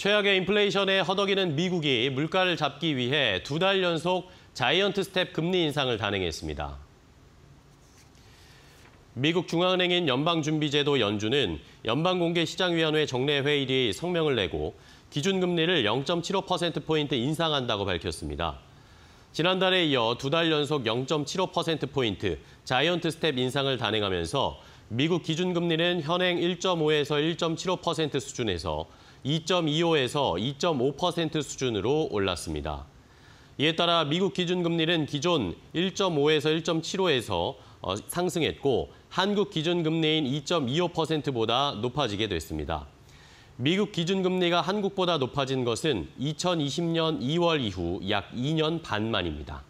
최악의 인플레이션에 허덕이는 미국이 물가를 잡기 위해 두 달 연속 자이언트 스텝 금리 인상을 단행했습니다. 미국 중앙은행인 연방준비제도 연준은 연방공개시장위원회 정례회의리 성명을 내고 기준금리를 0.75%포인트 인상한다고 밝혔습니다. 지난달에 이어 두 달 연속 0.75%포인트 자이언트 스텝 인상을 단행하면서 미국 기준금리는 현행 1.5에서 1.75% 수준에서 2.25에서 2.5% 수준으로 올랐습니다. 이에 따라 미국 기준금리는 기존 1.5에서 1.75에서 어, 상승했고 한국 기준금리인 2.25%보다 높아지게 됐습니다. 미국 기준금리가 한국보다 높아진 것은 2020년 2월 이후 약 2년 반 만입니다.